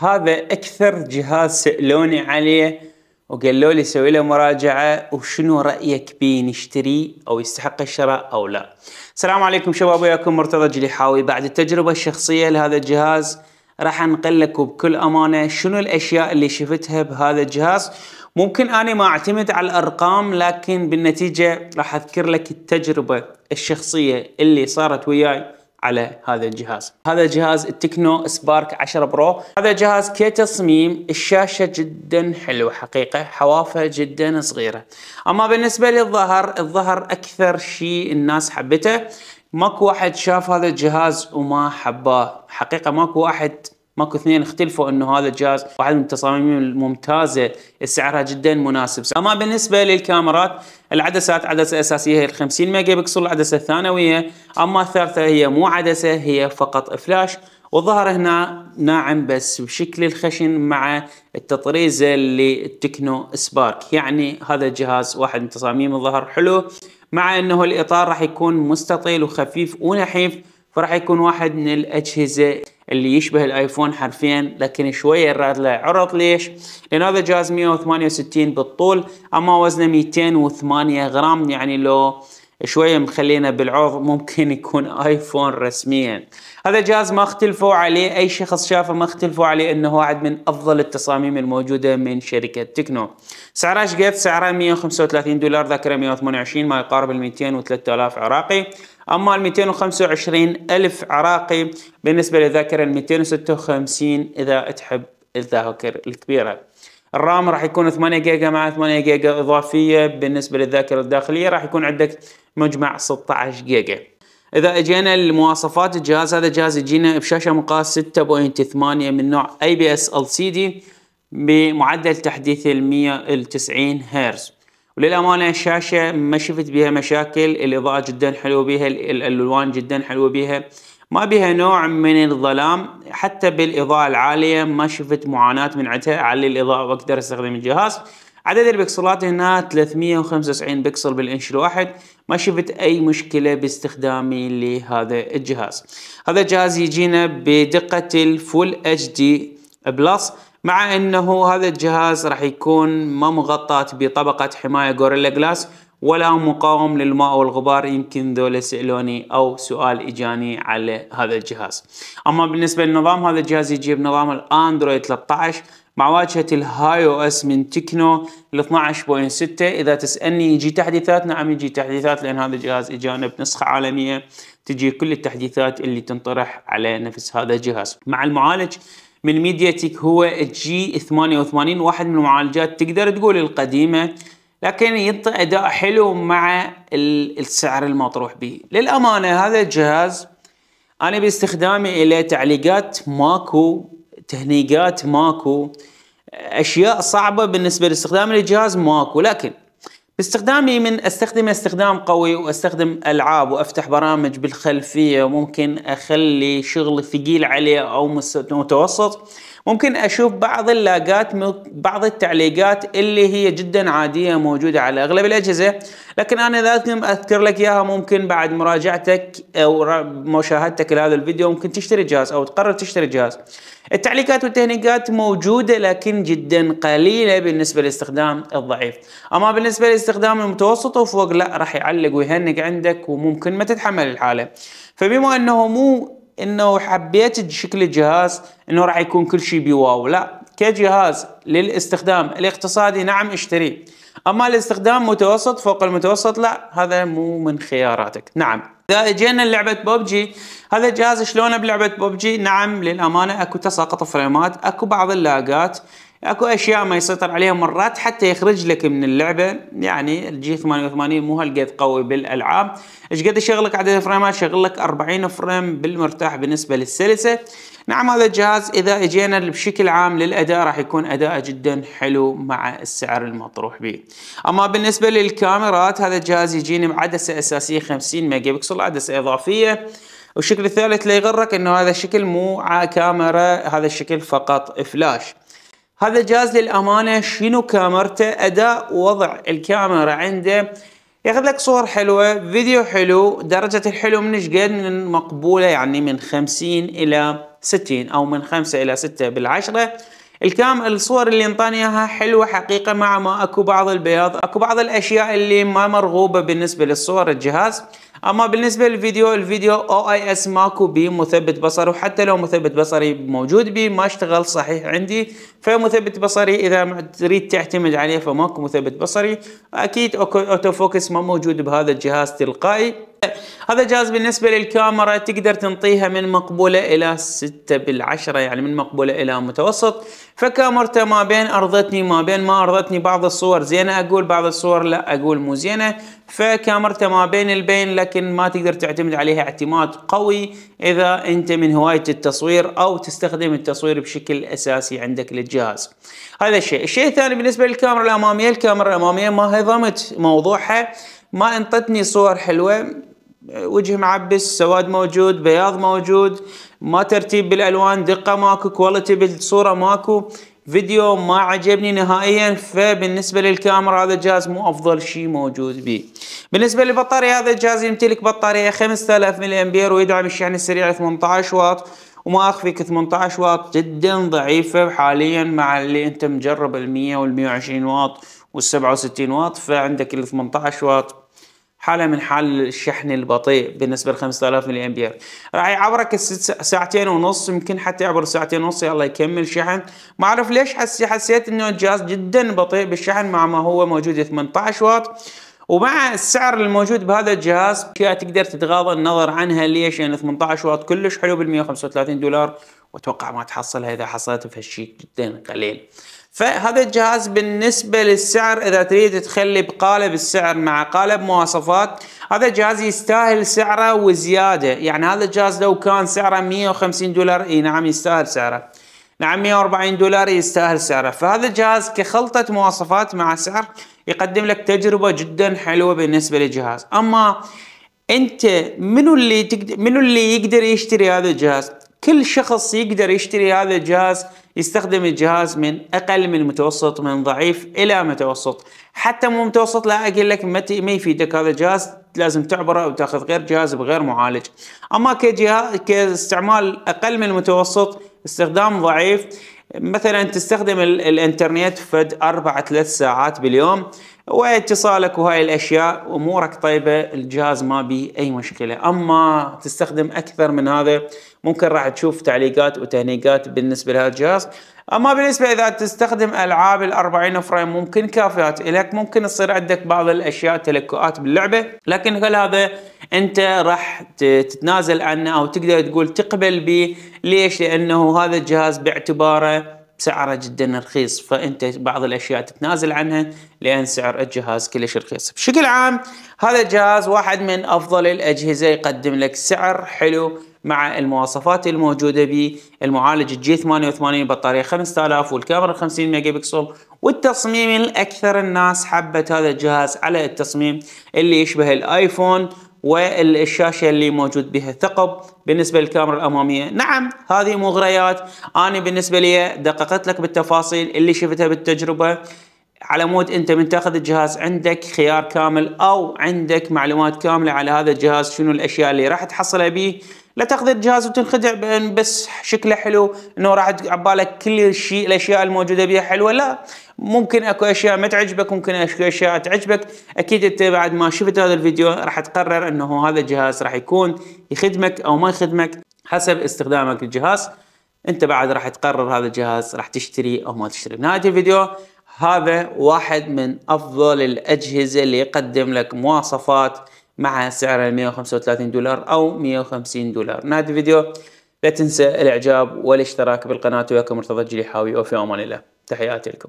هذا اكثر جهاز سالوني عليه وقالوا لي سوي له مراجعه وشنو رايك بيه نشتري او يستحق الشراء او لا. السلام عليكم شباب وياكم مرتضى جليحاوي بعد التجربه الشخصيه لهذا الجهاز راح انقل لكم بكل امانه شنو الاشياء اللي شفتها بهذا الجهاز ممكن اني ما اعتمد على الارقام لكن بالنتيجه راح اذكر لك التجربه الشخصيه اللي صارت وياي على هذا الجهاز هذا جهاز التكنو سبارك 10 برو هذا جهاز كتصميم الشاشة جدا حلوة حقيقة حوافة جدا صغيرة اما بالنسبة للظهر الظهر اكثر شيء الناس حبته ماكو واحد شاف هذا الجهاز وما حباه حقيقة ماكو واحد ماكو اثنين اختلفوا انه هذا الجهاز واحد من التصاميم الممتازه سعرها جدا مناسب اما بالنسبه للكاميرات العدسات عدسه اساسيه هي 50 ميجا بكسل العدسه الثانويه اما الثالثه هي مو عدسه هي فقط فلاش والظهر هنا ناعم بس بشكل الخشن مع التطريزه اللي التكنو سبارك يعني هذا الجهاز واحد من تصاميم الظهر حلو مع انه الاطار راح يكون مستطيل وخفيف ونحيف فراح يكون واحد من الاجهزه اللي يشبه الايفون حرفيا لكن شويه الراد عرض ليش؟ لان هذا جهاز 168 بالطول اما وزنه 208 غرام يعني لو شويه مخلينا بالعرض ممكن يكون ايفون رسميا هذا جهاز ما اختلفوا عليه اي شخص شافه ما اختلفوا عليه انه واحد من افضل التصاميم الموجوده من شركه تكنو سعره ايش قد سعره 135 دولار ذاكره 128 ما يقارب ال 203 عراقي أما ال 225 ألف عراقي بالنسبة للذاكرة ال 256 إذا تحب الذاكرة الكبيرة الرام راح يكون 8 جيجا مع 8 جيجا إضافية بالنسبة للذاكرة الداخلية راح يكون عندك مجمع 16 جيجا إذا أجينا لمواصفات الجهاز هذا الجهاز يجينا بشاشة مقاس 6.8 من نوع IPS LCD بمعدل تحديث ال 190 هرتز وللامانه الشاشه ما شفت بيها مشاكل الاضاءه جدا حلوه بيها الالوان جدا حلوه بيها ما بيها نوع من الظلام حتى بالاضاءه العاليه ما شفت معاناه من عندها اعلي الاضاءه واقدر استخدم الجهاز عدد البكسلات هنا 395 بكسل بالانش الواحد ما شفت اي مشكلة باستخدامي لهذا الجهاز هذا الجهاز يجينا بدقة الفول اتش دي بلس مع انه هذا الجهاز راح يكون ما مغطى بطبقة حماية غوريلا جلاس ولا مقاوم للماء والغبار يمكن ذولا سألوني او سؤال اجاني على هذا الجهاز اما بالنسبة للنظام هذا الجهاز يجيب نظام الاندرويد 13 مع واجهة الهاي او اس من تكنو ال 12.6 اذا تسألني يجي تحديثات نعم يجي تحديثات لان هذا الجهاز اجانا بنسخة عالمية تجي كل التحديثات اللي تنطرح على نفس هذا الجهاز مع المعالج من ميديا تيك هو جي 88 واحد من المعالجات تقدر تقول القديمه لكن ينطي اداء حلو مع السعر المطروح به للامانه هذا الجهاز انا باستخدامي الى تعليقات ماكو تهنيقات ماكو اشياء صعبه بالنسبه لاستخدام الجهاز ماكو لكن باستخدامي من استخدم استخدام قوي واستخدم العاب وافتح برامج بالخلفيه وممكن اخلي شغل ثقيل عليه او متوسط ممكن اشوف بعض اللاقات بعض التعليقات اللي هي جدا عاديه موجوده على اغلب الاجهزه لكن انا لازم اذكر لك اياها ممكن بعد مراجعتك او مشاهدتك لهذا الفيديو ممكن تشتري جهاز او تقرر تشتري جهاز التعليقات والتهنيقات موجوده لكن جدا قليله بالنسبه للاستخدام الضعيف اما بالنسبه للاستخدام المتوسط وفوق لا راح يعلق ويهنق عندك وممكن ما تتحمل الحاله فبما انه مو انه حبيت شكل الجهاز انه راح يكون كل شيء بواو لا كجهاز للاستخدام الاقتصادي نعم اشتريه اما الاستخدام متوسط فوق المتوسط لا هذا مو من خياراتك نعم اذا اجينا لعبه ببجي هذا الجهاز شلونه بلعبه ببجي نعم للامانه اكو تساقط فريمات اكو بعض اللاقات اكو اشياء ما يسيطر عليها مرات حتى يخرج لك من اللعبه يعني الجي 88 مو هالقد قوي بالالعاب ايش قد يشغلك عدد الفريمات شغل لك 40 فريم بالمرتاح بالنسبه للسلسه نعم هذا الجهاز اذا اجينا بشكل عام للاداء راح يكون اداء جدا حلو مع السعر المطروح به اما بالنسبه للكاميرات هذا الجهاز يجيني بعدسه اساسيه 50 ميجا بكسل عدسه اضافيه والشكل الثالث لا يغرك انه هذا الشكل مو كاميرا هذا الشكل فقط فلاش هذا الجهاز للامانه شنو كاميرته اداء وضع الكاميرا عنده ياخذ لك صور حلوه فيديو حلو درجه الحلو من شقد من مقبوله يعني من 50 الى 60 او من 5 الى 6 بالعشره الكام الصور اللي انطاني اياها حلوه حقيقه مع ما اكو بعض البياض اكو بعض الاشياء اللي ما مرغوبه بالنسبه للصور الجهاز اما بالنسبه للفيديو الفيديو او اي اس ماكو بي مثبت بصري وحتى لو مثبت بصري موجود بي ما اشتغل صحيح عندي فمثبت بصري اذا تريد تعتمد عليه فماكو مثبت بصري اكيد اوتو فوكس ما موجود بهذا الجهاز تلقائي هذا جاز بالنسبة للكاميرا تقدر تنطيها من مقبولة إلى 6 بالعشرة يعني من مقبولة إلى متوسط فكاميرته ما بين أرضتني ما بين ما أرضتني بعض الصور زينة أقول بعض الصور لا أقول مو زينة فكاميرته ما بين البين لكن ما تقدر تعتمد عليها اعتماد قوي إذا أنت من هواية التصوير أو تستخدم التصوير بشكل أساسي عندك للجهاز هذا الشيء الشيء الثاني بالنسبة للكاميرا الأمامية الكاميرا الأمامية ما هضمت موضوعها ما انطتني صور حلوة وجه معبس سواد موجود بياض موجود ما ترتيب بالالوان دقه ماكو كواليتي بالصوره ماكو فيديو ما عجبني نهائيا فبالنسبه للكاميرا هذا الجهاز مو افضل شيء موجود به بالنسبه للبطاريه هذا الجهاز يمتلك بطاريه 5000 ملي امبير ويدعم الشحن السريع 18 واط وما اخفيك 18 واط جدا ضعيفه حاليا مع اللي انت مجرب ال 100 وال 120 واط وال 67 واط فعندك ال 18 واط حاله من حال الشحن البطيء بالنسبه ل 5000 ملي امبير راح يعبرك ساعتين ونص يمكن حتى يعبر ساعتين ونص يلا يكمل شحن ما اعرف ليش حسي حسيت انه الجهاز جدا بطيء بالشحن مع ما هو موجود 18 واط ومع السعر الموجود بهذا الجهاز اشياء تقدر تتغاضى النظر عنها ليش؟ لان يعني 18 واط كلش حلو بال 135 دولار واتوقع ما تحصلها اذا حصلت فشيء جدا قليل. فهذا الجهاز بالنسبة للسعر إذا تريد تخلي بقالب السعر مع قالب مواصفات هذا الجهاز يستاهل سعره وزيادة يعني هذا الجهاز لو كان سعره 150 دولار إي نعم يستاهل سعره نعم 140 دولار يستاهل سعره فهذا الجهاز كخلطة مواصفات مع سعر يقدم لك تجربة جدا حلوة بالنسبة للجهاز أما أنت منو اللي تقدر منو اللي يقدر يشتري هذا الجهاز كل شخص يقدر يشتري هذا الجهاز يستخدم الجهاز من اقل من متوسط من ضعيف الى متوسط حتى مو متوسط لا اقول لك ما يفيدك هذا الجهاز لازم تعبره وتاخذ غير جهاز بغير معالج اما كجهاز كاستعمال اقل من المتوسط استخدام ضعيف مثلا تستخدم الانترنت فد اربع ثلاث ساعات باليوم واتصالك وهاي الاشياء امورك طيبه الجهاز ما بي اي مشكله اما تستخدم اكثر من هذا ممكن راح تشوف تعليقات وتهنيقات بالنسبه لهذا الجهاز اما بالنسبه اذا تستخدم العاب ال 40 فريم ممكن كافيات لك ممكن تصير عندك بعض الاشياء تلكؤات باللعبه لكن هل هذا انت راح تتنازل عنه او تقدر تقول تقبل به ليش؟ لأنه هذا الجهاز باعتباره سعره جدا رخيص فانت بعض الاشياء تتنازل عنها لان سعر الجهاز كلش رخيص بشكل عام هذا الجهاز واحد من افضل الاجهزه يقدم لك سعر حلو مع المواصفات الموجودة به المعالج الجي 88 بطارية 5000 والكاميرا 50 ميجا بكسل والتصميم الأكثر الناس حبت هذا الجهاز على التصميم اللي يشبه الآيفون والشاشه اللي موجود بها ثقب بالنسبه للكاميرا الاماميه نعم هذه مغريات انا بالنسبه لي دققت لك بالتفاصيل اللي شفتها بالتجربه على مود انت من تاخذ الجهاز عندك خيار كامل او عندك معلومات كامله على هذا الجهاز شنو الاشياء اللي راح تحصلها به لا تاخذ الجهاز وتنخدع بان بس شكله حلو انه راح عبالك كل الشيء الاشياء الموجوده بها حلوه لا ممكن اكو اشياء ما تعجبك ممكن اكو اشياء تعجبك اكيد انت بعد ما شفت هذا الفيديو راح تقرر انه هذا الجهاز راح يكون يخدمك او ما يخدمك حسب استخدامك للجهاز انت بعد راح تقرر هذا الجهاز راح تشتري او ما تشتري بنهايه الفيديو هذا واحد من افضل الاجهزه اللي يقدم لك مواصفات مع سعر 135 دولار أو 150 دولار نهاية الفيديو لا تنسى الاعجاب والاشتراك بالقناة وياكم مرتضى الجليحاوي وفي أمان الله تحياتي لكم